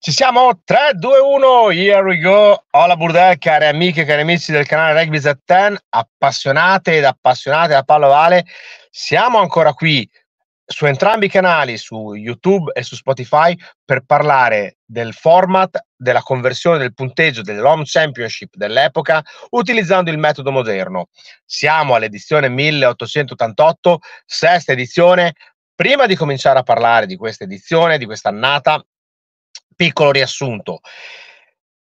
Ci siamo 3, 2, 1, here we go. Hola Burdel, care amiche e cari amici del canale Rugby Z10, appassionate ed appassionate da Pallo Vale. Siamo ancora qui su entrambi i canali, su YouTube e su Spotify, per parlare del format, della conversione del punteggio dell'Home Championship dell'epoca utilizzando il metodo moderno. Siamo all'edizione 1888, sesta edizione. Prima di cominciare a parlare di questa edizione, di quest'annata, piccolo riassunto.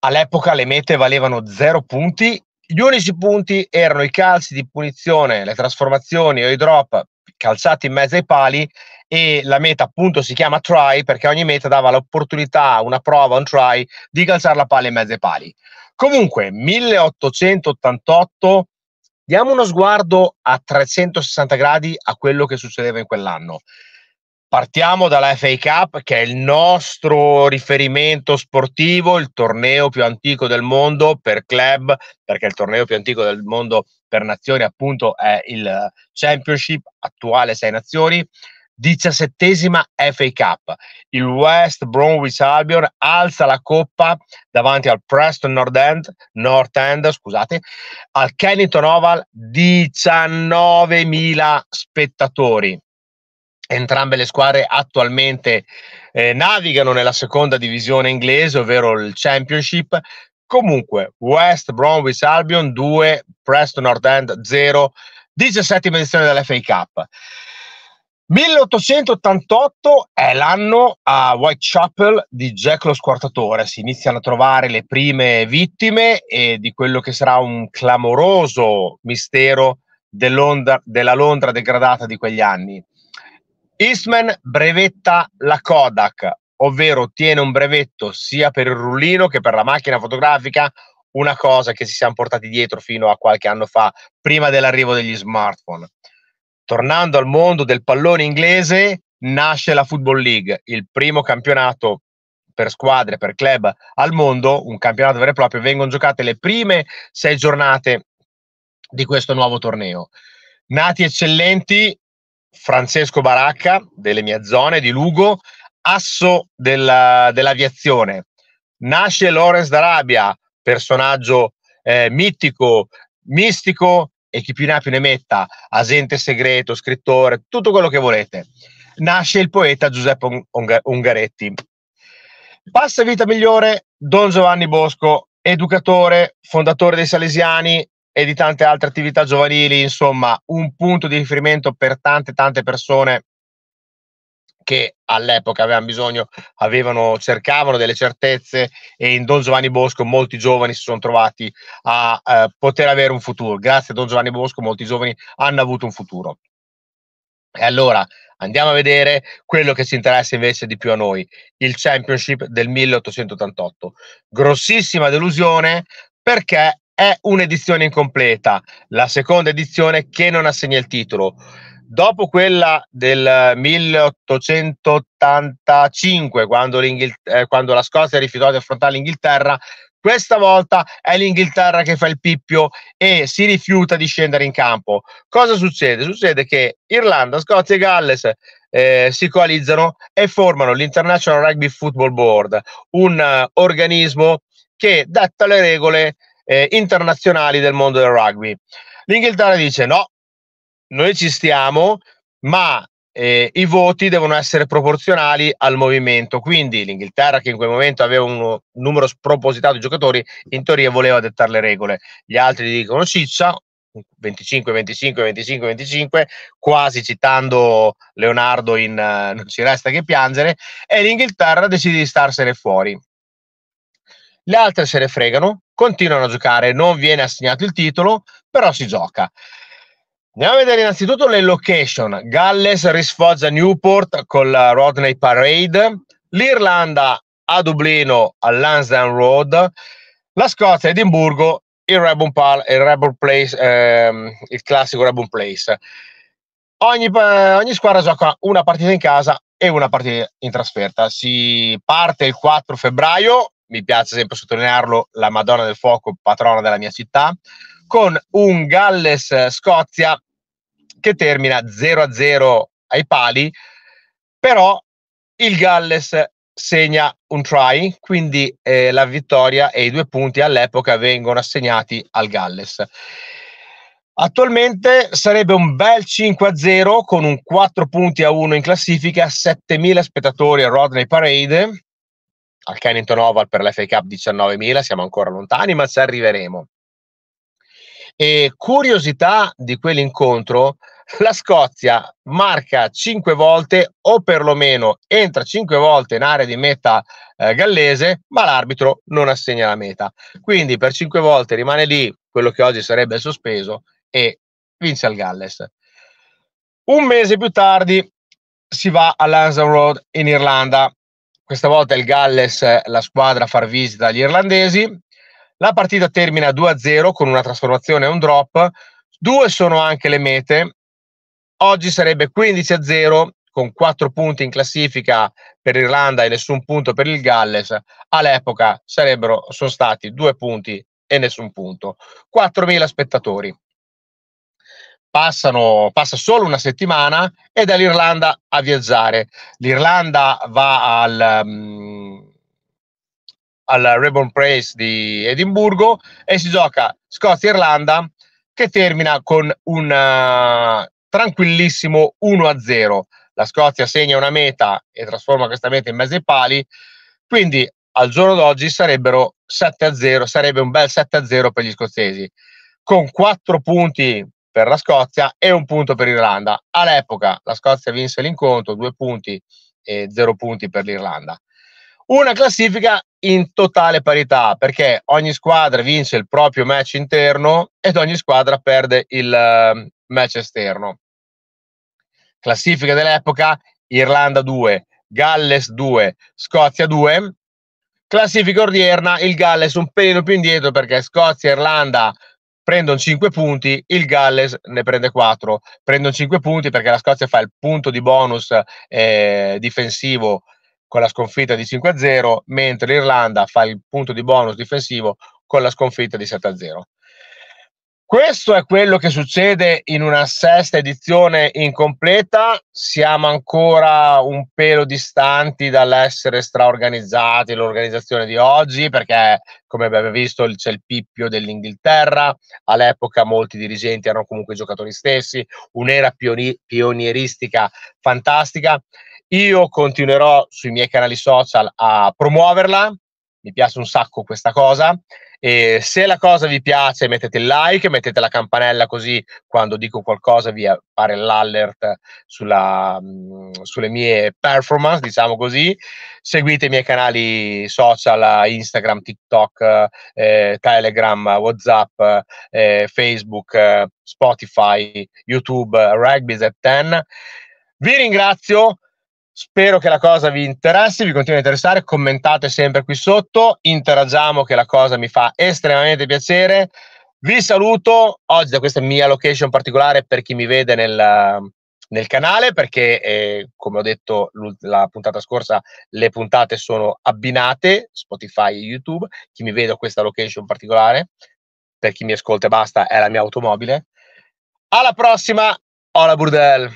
All'epoca le mete valevano 0 punti, gli unici punti erano i calci di punizione, le trasformazioni o i drop calciati in mezzo ai pali e la meta appunto si chiama try perché ogni meta dava l'opportunità, una prova, un try di calciare la palla in mezzo ai pali. Comunque, 1888, diamo uno sguardo a 360 gradi a quello che succedeva in quell'anno. Partiamo dalla FA Cup, che è il nostro riferimento sportivo, il torneo più antico del mondo per club, perché il torneo più antico del mondo per nazioni appunto è il Championship, attuale sei nazioni, diciassettesima FA Cup. Il West Bromwich Albion alza la coppa davanti al Preston North End, North End scusate, al Kennington Oval, 19.000 spettatori Entrambe le squadre attualmente eh, navigano nella seconda divisione inglese, ovvero il Championship. Comunque, West Bromwich Albion 2, Preston North End 0, 17 edizione dell'FA Cup. 1888 è l'anno a Whitechapel di Jack lo Squartatore. Si iniziano a trovare le prime vittime di quello che sarà un clamoroso mistero della Londra degradata di quegli anni. Eastman brevetta la Kodak, ovvero ottiene un brevetto sia per il rullino che per la macchina fotografica, una cosa che si siamo portati dietro fino a qualche anno fa, prima dell'arrivo degli smartphone. Tornando al mondo del pallone inglese, nasce la Football League, il primo campionato per squadre, per club al mondo, un campionato vero e proprio, vengono giocate le prime sei giornate di questo nuovo torneo. Nati eccellenti, Francesco Baracca delle mie zone di Lugo, asso della, dell'aviazione. Nasce Lawrence d'Arabia, personaggio eh, mitico, mistico e chi più ne ha più ne metta, agente segreto, scrittore, tutto quello che volete. Nasce il poeta Giuseppe Ungaretti. Passa vita migliore Don Giovanni Bosco, educatore, fondatore dei Salesiani, e di tante altre attività giovanili, insomma, un punto di riferimento per tante tante persone che all'epoca avevano bisogno, avevano, cercavano delle certezze e in Don Giovanni Bosco molti giovani si sono trovati a eh, poter avere un futuro. Grazie a Don Giovanni Bosco molti giovani hanno avuto un futuro. E allora andiamo a vedere quello che ci interessa invece di più a noi, il Championship del 1888. Grossissima delusione perché è un'edizione incompleta, la seconda edizione che non assegna il titolo. Dopo quella del 1885, quando, eh, quando la Scozia rifiutò di affrontare l'Inghilterra, questa volta è l'Inghilterra che fa il pippio e si rifiuta di scendere in campo. Cosa succede? Succede che Irlanda, Scozia e Galles eh, si coalizzano e formano l'International Rugby Football Board, un uh, organismo che detta le regole eh, internazionali del mondo del rugby. L'Inghilterra dice no, noi ci stiamo, ma eh, i voti devono essere proporzionali al movimento. Quindi l'Inghilterra, che in quel momento aveva un numero spropositato di giocatori, in teoria voleva dettare le regole. Gli altri dicono ciccia. 25, 25, 25, 25, quasi citando Leonardo in uh, Non ci resta che piangere, e l'Inghilterra decide di starsene fuori le altre se ne fregano, continuano a giocare, non viene assegnato il titolo, però si gioca. Andiamo a vedere innanzitutto le location. Galles risfoggia Newport con la Rodney Parade, l'Irlanda a Dublino al Lansdowne Road, la Scozia a Edimburgo, il Rebel, Pal- il, Rebel Place, ehm, il classico Rebel Place. Ogni, ogni, squadra gioca una partita in casa e una partita in trasferta. Si parte il 4 febbraio mi piace sempre sottolinearlo, la Madonna del Fuoco, patrona della mia città, con un Galles-Scozia eh, che termina 0-0 ai pali, però il Galles segna un try, quindi eh, la vittoria e i due punti all'epoca vengono assegnati al Galles. Attualmente sarebbe un bel 5-0 con un 4 punti a 1 in classifica, 7.000 spettatori a Rodney Parade al Kennington Oval per la FA Cup 19.000, siamo ancora lontani, ma ci arriveremo. E curiosità di quell'incontro, la Scozia marca 5 volte o perlomeno entra 5 volte in area di meta eh, gallese, ma l'arbitro non assegna la meta. Quindi per 5 volte rimane lì quello che oggi sarebbe sospeso e vince il Galles. Un mese più tardi si va all'Anson Road in Irlanda questa volta il Galles, eh, la squadra a far visita agli irlandesi. La partita termina 2-0 con una trasformazione e un drop. Due sono anche le mete. Oggi sarebbe 15-0 con 4 punti in classifica per l'Irlanda e nessun punto per il Galles. All'epoca sarebbero sono stati 2 punti e nessun punto. 4.000 spettatori. Passano, passa solo una settimana ed è l'Irlanda a viaggiare. L'Irlanda va al, um, al Reborn Praise di Edimburgo e si gioca Scozia-Irlanda che termina con un eh, tranquillissimo 1-0. La Scozia segna una meta e trasforma questa meta in mezzo ai pali, quindi al giorno d'oggi sarebbero 7-0, sarebbe un bel 7-0 per gli scozzesi. Con 4 punti per la Scozia e un punto per l'Irlanda. All'epoca la Scozia vinse l'incontro, due punti e zero punti per l'Irlanda. Una classifica in totale parità perché ogni squadra vince il proprio match interno ed ogni squadra perde il ehm, match esterno. Classifica dell'epoca Irlanda 2, Galles 2, Scozia 2. Classifica odierna, il Galles un pelino più indietro perché Scozia e Irlanda prendono 5 punti, il Galles ne prende 4, prendono 5 punti perché la Scozia fa il punto di bonus eh, difensivo con la sconfitta di 5-0, mentre l'Irlanda fa il punto di bonus difensivo con la sconfitta di 7-0. Questo è quello che succede in una sesta edizione incompleta. Siamo ancora un pelo distanti dall'essere straorganizzati, l'organizzazione di oggi, perché come abbiamo visto c'è il pippio dell'Inghilterra, all'epoca molti dirigenti erano comunque i giocatori stessi, un'era pionieristica fantastica. Io continuerò sui miei canali social a promuoverla, mi piace un sacco questa cosa e se la cosa vi piace mettete il like, mettete la campanella così quando dico qualcosa vi appare l'alert sulla, mhmm, sulle mie performance, diciamo così. Seguite i miei canali social, Instagram, TikTok, eh, Telegram, Whatsapp, eh, Facebook, eh, Spotify, YouTube, Rugby Z10. Vi ringrazio, Spero che la cosa vi interessi, vi continui a interessare, commentate sempre qui sotto, interagiamo che la cosa mi fa estremamente piacere. Vi saluto oggi da questa mia location particolare per chi mi vede nel, nel canale perché eh, come ho detto la puntata scorsa le puntate sono abbinate Spotify e YouTube chi mi vede questa location particolare per chi mi ascolta e basta è la mia automobile alla prossima hola burdel